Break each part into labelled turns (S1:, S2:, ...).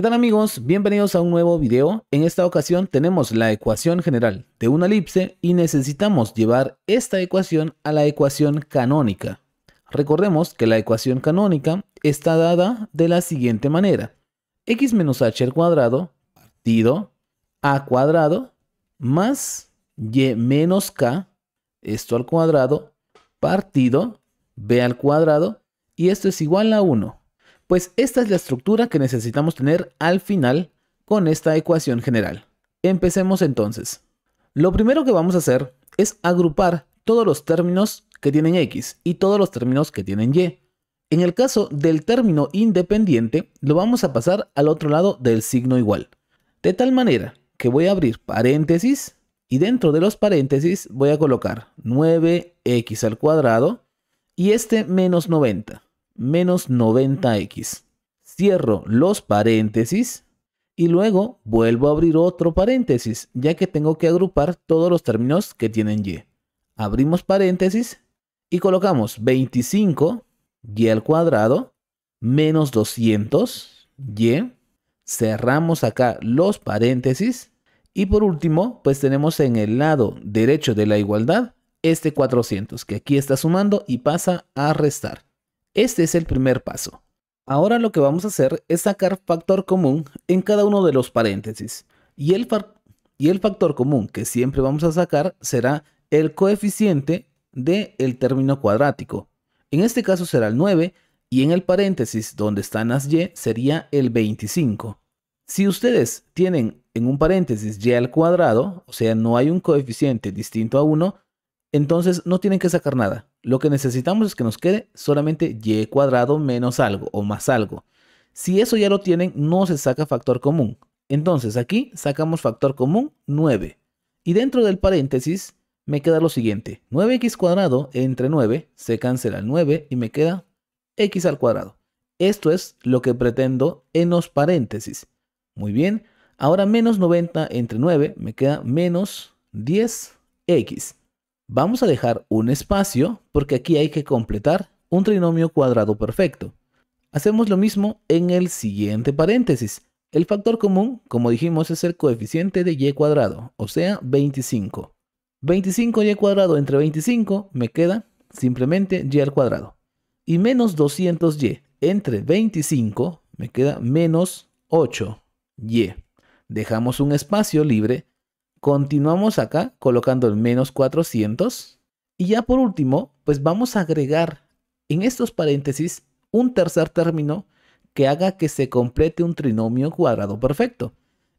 S1: ¿Qué tal amigos? Bienvenidos a un nuevo video. En esta ocasión tenemos la ecuación general de una elipse y necesitamos llevar esta ecuación a la ecuación canónica. Recordemos que la ecuación canónica está dada de la siguiente manera. x menos h al cuadrado partido a cuadrado más y menos k, esto al cuadrado, partido b al cuadrado y esto es igual a 1. Pues esta es la estructura que necesitamos tener al final con esta ecuación general. Empecemos entonces. Lo primero que vamos a hacer es agrupar todos los términos que tienen x y todos los términos que tienen y. En el caso del término independiente, lo vamos a pasar al otro lado del signo igual. De tal manera que voy a abrir paréntesis y dentro de los paréntesis voy a colocar 9x al cuadrado y este menos 90 menos 90x. Cierro los paréntesis y luego vuelvo a abrir otro paréntesis, ya que tengo que agrupar todos los términos que tienen y. Abrimos paréntesis y colocamos 25 y al cuadrado menos 200 y. Cerramos acá los paréntesis y por último, pues tenemos en el lado derecho de la igualdad este 400 que aquí está sumando y pasa a restar. Este es el primer paso. Ahora lo que vamos a hacer es sacar factor común en cada uno de los paréntesis. Y el, y el factor común que siempre vamos a sacar será el coeficiente del el término cuadrático. En este caso será el 9 y en el paréntesis donde están las y sería el 25. Si ustedes tienen en un paréntesis y al cuadrado, o sea, no hay un coeficiente distinto a 1, entonces no tienen que sacar nada. Lo que necesitamos es que nos quede solamente y cuadrado menos algo o más algo. Si eso ya lo tienen, no se saca factor común. Entonces aquí sacamos factor común 9. Y dentro del paréntesis me queda lo siguiente. 9x cuadrado entre 9 se cancela el 9 y me queda x al cuadrado. Esto es lo que pretendo en los paréntesis. Muy bien, ahora menos 90 entre 9 me queda menos 10x. Vamos a dejar un espacio porque aquí hay que completar un trinomio cuadrado perfecto. Hacemos lo mismo en el siguiente paréntesis. El factor común, como dijimos, es el coeficiente de y cuadrado, o sea 25. 25y cuadrado entre 25 me queda simplemente y al cuadrado. Y menos 200y entre 25 me queda menos 8y. Dejamos un espacio libre Continuamos acá colocando el menos 400. Y ya por último, pues vamos a agregar en estos paréntesis un tercer término que haga que se complete un trinomio cuadrado perfecto.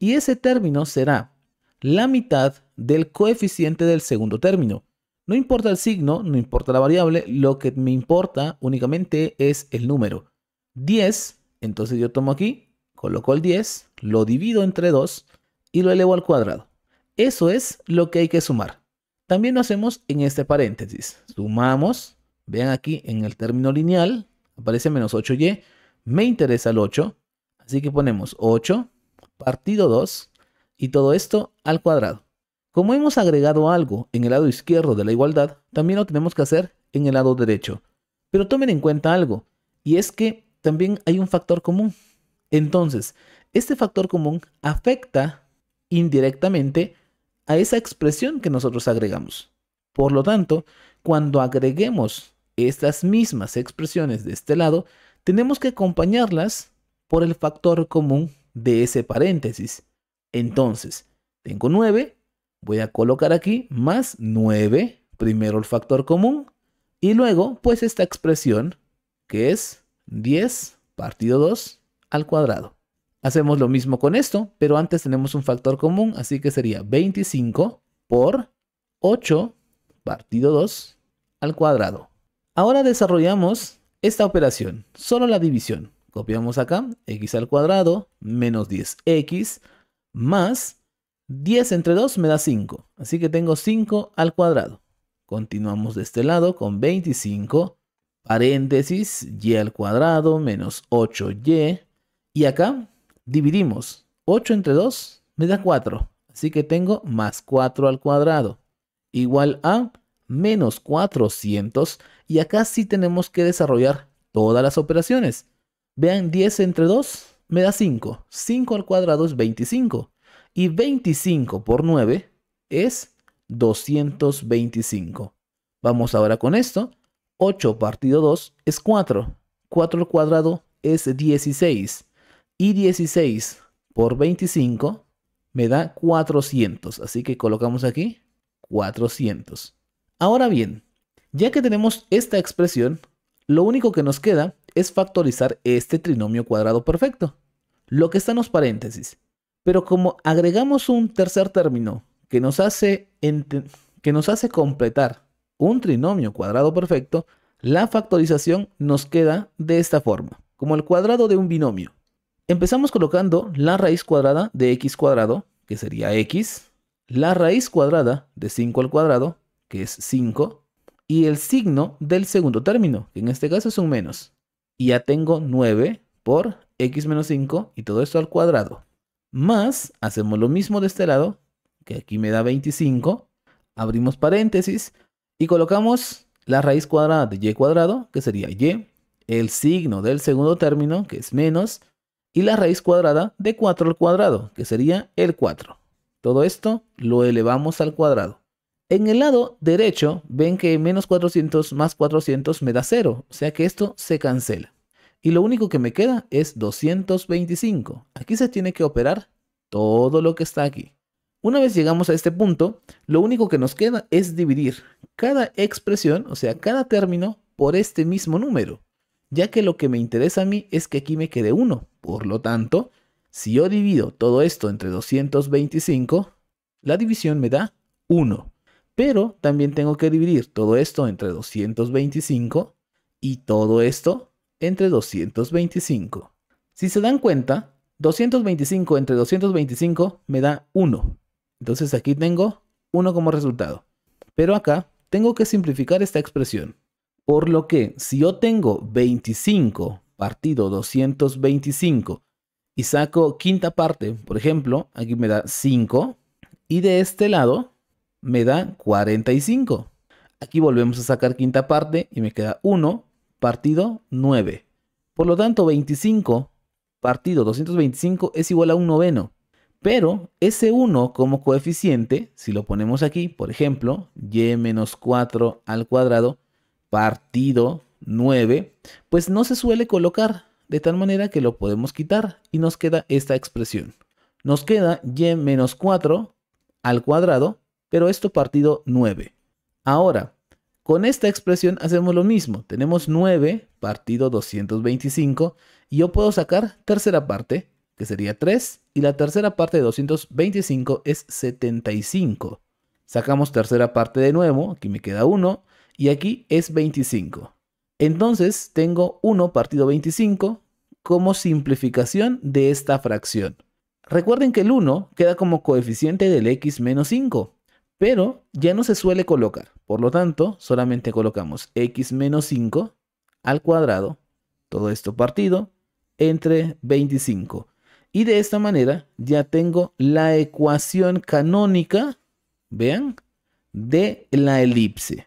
S1: Y ese término será la mitad del coeficiente del segundo término. No importa el signo, no importa la variable, lo que me importa únicamente es el número. 10, entonces yo tomo aquí, coloco el 10, lo divido entre 2 y lo elevo al cuadrado. Eso es lo que hay que sumar. También lo hacemos en este paréntesis. Sumamos, vean aquí en el término lineal, aparece menos 8y, me interesa el 8, así que ponemos 8 partido 2 y todo esto al cuadrado. Como hemos agregado algo en el lado izquierdo de la igualdad, también lo tenemos que hacer en el lado derecho. Pero tomen en cuenta algo, y es que también hay un factor común. Entonces, este factor común afecta indirectamente a esa expresión que nosotros agregamos. Por lo tanto, cuando agreguemos estas mismas expresiones de este lado, tenemos que acompañarlas por el factor común de ese paréntesis. Entonces, tengo 9, voy a colocar aquí más 9, primero el factor común, y luego pues esta expresión que es 10 partido 2 al cuadrado. Hacemos lo mismo con esto, pero antes tenemos un factor común, así que sería 25 por 8 partido 2 al cuadrado. Ahora desarrollamos esta operación, solo la división. Copiamos acá, x al cuadrado menos 10x más 10 entre 2 me da 5, así que tengo 5 al cuadrado. Continuamos de este lado con 25, paréntesis, y al cuadrado menos 8y, y acá dividimos 8 entre 2 me da 4. Así que tengo más 4 al cuadrado igual a menos 400. Y acá sí tenemos que desarrollar todas las operaciones. Vean, 10 entre 2 me da 5. 5 al cuadrado es 25. Y 25 por 9 es 225. Vamos ahora con esto. 8 partido 2 es 4. 4 al cuadrado es 16. Y 16 por 25 me da 400. Así que colocamos aquí 400. Ahora bien, ya que tenemos esta expresión, lo único que nos queda es factorizar este trinomio cuadrado perfecto, lo que está en los paréntesis. Pero como agregamos un tercer término que nos hace, que nos hace completar un trinomio cuadrado perfecto, la factorización nos queda de esta forma, como el cuadrado de un binomio. Empezamos colocando la raíz cuadrada de x cuadrado, que sería x, la raíz cuadrada de 5 al cuadrado, que es 5, y el signo del segundo término, que en este caso es un menos. Y ya tengo 9 por x menos 5 y todo esto al cuadrado. Más, hacemos lo mismo de este lado, que aquí me da 25, abrimos paréntesis y colocamos la raíz cuadrada de y cuadrado, que sería y, el signo del segundo término, que es menos, y la raíz cuadrada de 4 al cuadrado, que sería el 4. Todo esto lo elevamos al cuadrado. En el lado derecho ven que menos 400 más 400 me da 0, o sea que esto se cancela. Y lo único que me queda es 225. Aquí se tiene que operar todo lo que está aquí. Una vez llegamos a este punto, lo único que nos queda es dividir cada expresión, o sea, cada término, por este mismo número ya que lo que me interesa a mí es que aquí me quede 1. Por lo tanto, si yo divido todo esto entre 225, la división me da 1. Pero también tengo que dividir todo esto entre 225 y todo esto entre 225. Si se dan cuenta, 225 entre 225 me da 1. Entonces aquí tengo 1 como resultado. Pero acá tengo que simplificar esta expresión. Por lo que si yo tengo 25 partido 225 y saco quinta parte, por ejemplo, aquí me da 5 y de este lado me da 45. Aquí volvemos a sacar quinta parte y me queda 1 partido 9. Por lo tanto, 25 partido 225 es igual a un noveno. Pero ese 1 como coeficiente, si lo ponemos aquí, por ejemplo, y menos 4 al cuadrado, partido 9, pues no se suele colocar, de tal manera que lo podemos quitar y nos queda esta expresión. Nos queda y menos 4 al cuadrado, pero esto partido 9. Ahora, con esta expresión hacemos lo mismo. Tenemos 9 partido 225 y yo puedo sacar tercera parte, que sería 3, y la tercera parte de 225 es 75. Sacamos tercera parte de nuevo, aquí me queda 1, y aquí es 25. Entonces tengo 1 partido 25 como simplificación de esta fracción. Recuerden que el 1 queda como coeficiente del x menos 5, pero ya no se suele colocar. Por lo tanto, solamente colocamos x menos 5 al cuadrado, todo esto partido, entre 25. Y de esta manera ya tengo la ecuación canónica, vean, de la elipse.